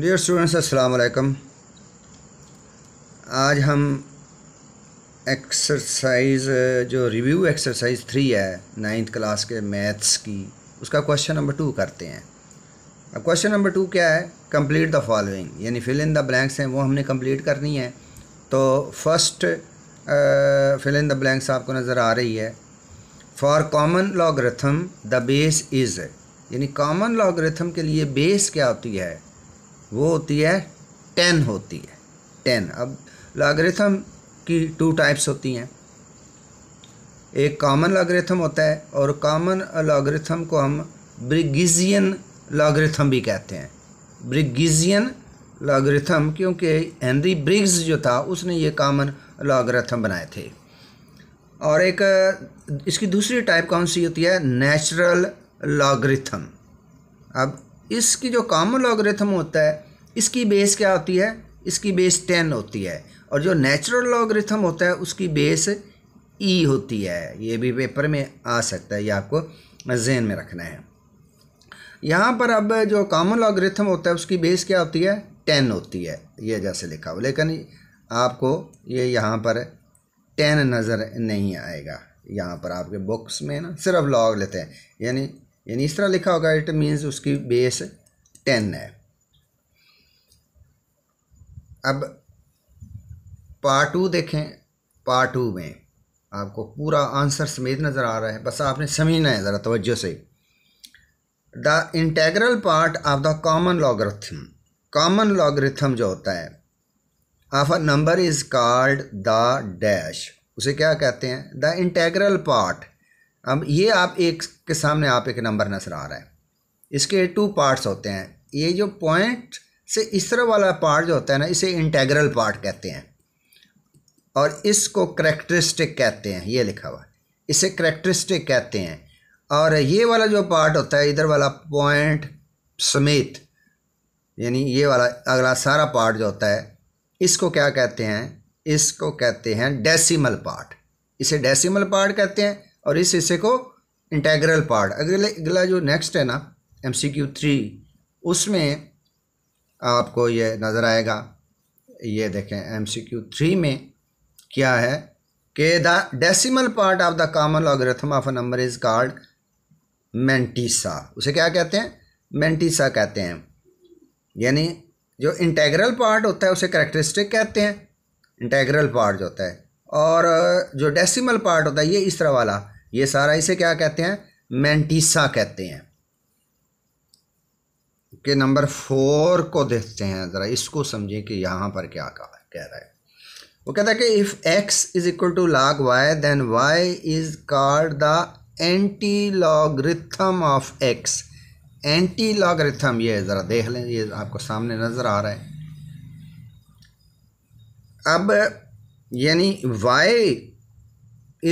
dear students अस्सलाम वालेकुम आज हम एक्सरसाइज जो रिव्यू एक्सरसाइज थ्री है नाइन्थ क्लास के मैथ्स की उसका क्वेश्चन नंबर टू करते हैं अब क्वेश्चन नंबर टू क्या है कंप्लीट द फॉलोइंग यानी फिल इन द ब्लैंक्स हैं वो हमने कंप्लीट करनी है तो first fill in the blanks आपको नज़र आ रही है for common logarithm the base is यानी कॉमन लॉगरिथम के लिए बेस क्या होती है वो होती है टेन होती है टेन अब लॉगरिथम की टू टाइप्स होती हैं एक कॉमन लॉगरिथम होता है और कॉमन लॉगरिथम को हम ब्रिगिजियन लॉगरिथम भी कहते हैं ब्रिगिजियन लॉगरिथम क्योंकि हेनरी ब्रिग्स जो था उसने ये कॉमन लॉगरिथम बनाए थे और एक इसकी दूसरी टाइप कौन सी होती है नेचुरल लाग्रिथम अब इसकी जो कॉमन लॉगरिथम होता है इसकी बेस क्या होती है इसकी बेस टेन होती है और जो नेचुरल लॉगरिथम होता है उसकी बेस ई e होती है ये भी पेपर में आ सकता है ये आपको जहन में रखना है यहाँ पर अब जो कॉमन लॉगरिथम होता है उसकी बेस क्या होती है टेन होती है ये जैसे लिखा हो लेकिन आपको ये यहाँ पर टेन नज़र नहीं आएगा यहाँ पर आपके बुक्स में ना सिर्फ लॉग लेते हैं यानी यानी इस तरह लिखा होगा इट मीन्स उसकी बेस टेन है अब पार्ट टू देखें पार्ट टू में आपको पूरा आंसर समेत नज़र आ रहा है बस आपने समझना है ज़रा तवज्जो से the integral part of the common logarithm common logarithm जो होता है of a number is called the dash उसे क्या कहते हैं द इंटेग्रल पार्ट अब ये आप एक के सामने आप एक नंबर नज़र आ रहा है इसके टू पार्ट्स होते हैं ये जो पॉइंट से इस तरह वाला पार्ट जो होता है ना इसे इंटेग्रल पार्ट कहते हैं और इसको करेक्टरिस्टिक कहते हैं ये लिखा हुआ इसे करेक्टरिस्टिक कहते हैं और ये वाला जो पार्ट होता है इधर वाला पॉइंट समेत यानी ये वाला अगला सारा पार्ट जो होता है इसको क्या कहते हैं इसको कहते हैं डेसिमल पार्ट इसे डेसिमल पार्ट कहते हैं और इस हिस्से को इंटेग्रल पार्ट अगले अगला जो नेक्स्ट है ना एम सी क्यू थ्री उसमें आपको ये नज़र आएगा ये देखें एम सी क्यू थ्री में क्या है कि the decimal part of the common logarithm of a number is called mantissa उसे क्या कहते हैं मेंटिसा कहते हैं यानी जो इंटेग्रल पार्ट होता है उसे करेक्टरिस्टिक कहते हैं इंटेग्रल पार्ट जो होता है और जो डेसिमल पार्ट होता है ये इस तरह वाला ये सारा इसे क्या कहते हैं मेंटिसा कहते हैं के नंबर फोर को देखते हैं ज़रा इसको समझें कि यहां पर क्या कहा कह रहा है वो कहता है कि if x is equal to log y then y is called the antilogarithm of x antilogarithm ये ज़रा देख लें ये आपको सामने नज़र आ रहा है अब यानी वाई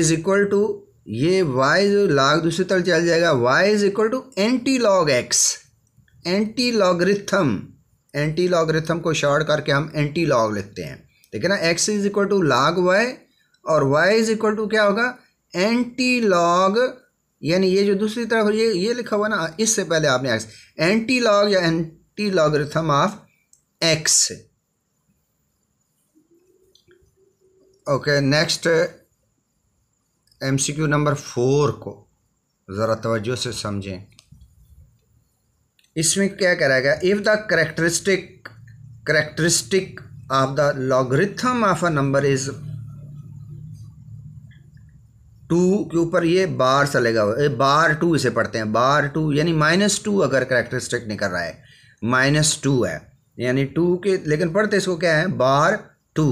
इज़ इक्वल टू ये y जो लॉग दूसरी तरफ चल जाएगा y is equal to antilog x antilogarithm antilogarithm को शॉर्ट करके हम एंटी लॉग लिखते हैं ठीक है ना x is equal to log y और वाई इज इक्वल टू क्या होगा एंटी लॉग यानी ये जो दूसरी तरफ ये ये लिखा हुआ ना इससे पहले आपने एक्स एंटी लॉग या antilogarithm of x okay next MCQ number four को ज़रा तवज्जो से समझें इसमें क्या गया if the characteristic characteristic of the logarithm of a number is two के ऊपर ये बार सा लगा हुआ बार टू इसे पढ़ते हैं बार टू यानी माइनस टू अगर करेक्टरिस्टिक निकल रहा है माइनस टू है यानी टू के लेकिन पढ़ते इसको क्या है bar two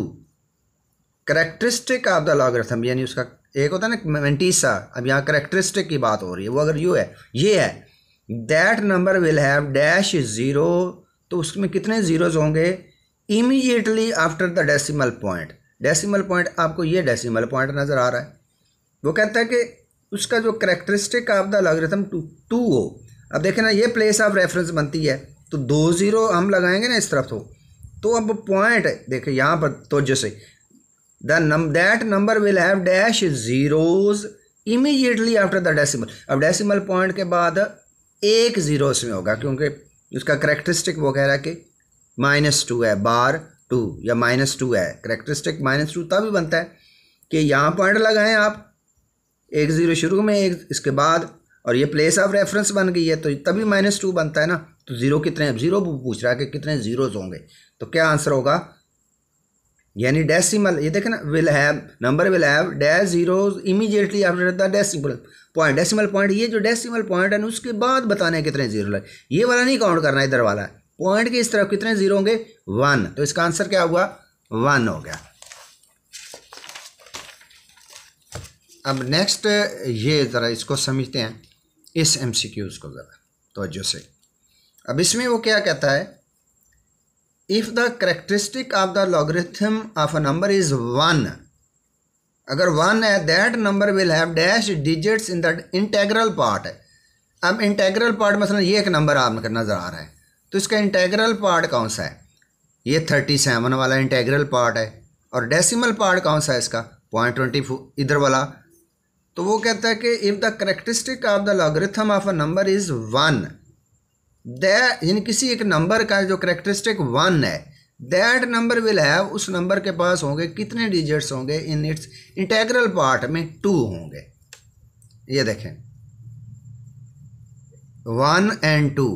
characteristic of the logarithm यानी उसका एक होता है ना मेंटीसा अब यहाँ करेक्टरिस्टिक की बात हो रही है वो अगर यू है ये है that number will have dash zero तो उसमें कितने ज़ीरोज होंगे immediately after the decimal point decimal point आपको ये डेसिमल पॉइंट नज़र आ रहा है वो कहता है कि उसका जो characteristic of the logarithm two two हो अब देखें ना ये प्लेस ऑफ रेफरेंस बनती है तो दो ज़ीरो हम लगाएंगे ना इस तरफ तो तो अब पॉइंट देखें यहाँ पर तो जैसे the num that number will have dash zeros immediately after the decimal अब डेसिमल पॉइंट के बाद एक ज़ीरो इसमें होगा क्योंकि उसका करेक्टरिस्टिक वो कह रहा है कि माइनस टू है बार टू या माइनस टू है करेक्टरिस्टिक माइनस टू तभी बनता है कि यहाँ पॉइंट लगाएं आप एक ज़ीरो शुरू में एक इसके बाद और ये प्लेस ऑफ रेफरेंस बन गई है तो तभी माइनस टू बनता है ना तो ज़ीरो कितने अब ज़ीरो पूछ रहा है कि कितने ज़ीरोज़ होंगे तो क्या आंसर होगा यानी डेसिमल ये देखें ना will have number will have dash zero immediately after the decimal point decimal point ये जो डेसिमल पॉइंट है उसके बाद बताने कितने जीरो लगे ये वाला नहीं काउंट करना इधर वाला है पॉइंट के इस तरफ कितने जीरो होंगे वन तो इसका आंसर क्या हुआ वन हो गया अब नेक्स्ट ये ज़रा इसको समझते हैं इस एम सी क्यूज़ को ज़रा तोज्जो से अब इसमें वो क्या कहता है if the characteristic of the logarithm of a number is one अगर वन है that number will have dash digits in that integral part अब इंटेग्रल पार्ट मसलन ये एक नंबर आपको नज़र आ रहा है तो इसका इंटेग्रल पार्ट कौन सा है ये थर्टी सेवन वाला इंटेग्रल पार्ट है और डेसिमल पार्ट कौन सा है इसका पॉइंट ट्वेंटी इधर वाला तो वो कहता है कि if the characteristic of the logarithm of a number is one यानी किसी एक नंबर का जो करेक्टरिस्टिक वन है दैट नंबर विल हैव उस नंबर के पास होंगे कितने डिजिट्स होंगे इन इट्स इंटेग्रल पार्ट में टू होंगे ये देखें वन एंड टू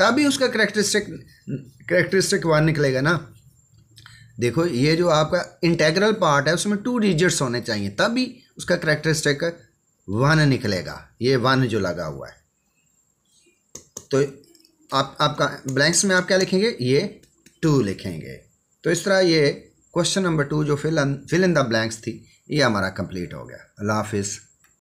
तभी उसका करेक्टरिस्टिक करेक्टरिस्टिक वन निकलेगा ना देखो ये जो आपका इंटेग्रल पार्ट है उसमें टू डिजिट्स होने चाहिए तभी उसका करेक्टरिस्टिक वन निकलेगा ये वन जो लगा हुआ है तो आप आपका ब्लैंक्स में आप क्या लिखेंगे ये टू लिखेंगे तो इस तरह ये क्वेश्चन नंबर टू जो fill fill in the blanks थी ये हमारा कंप्लीट हो गया अल्लाह हाफिज़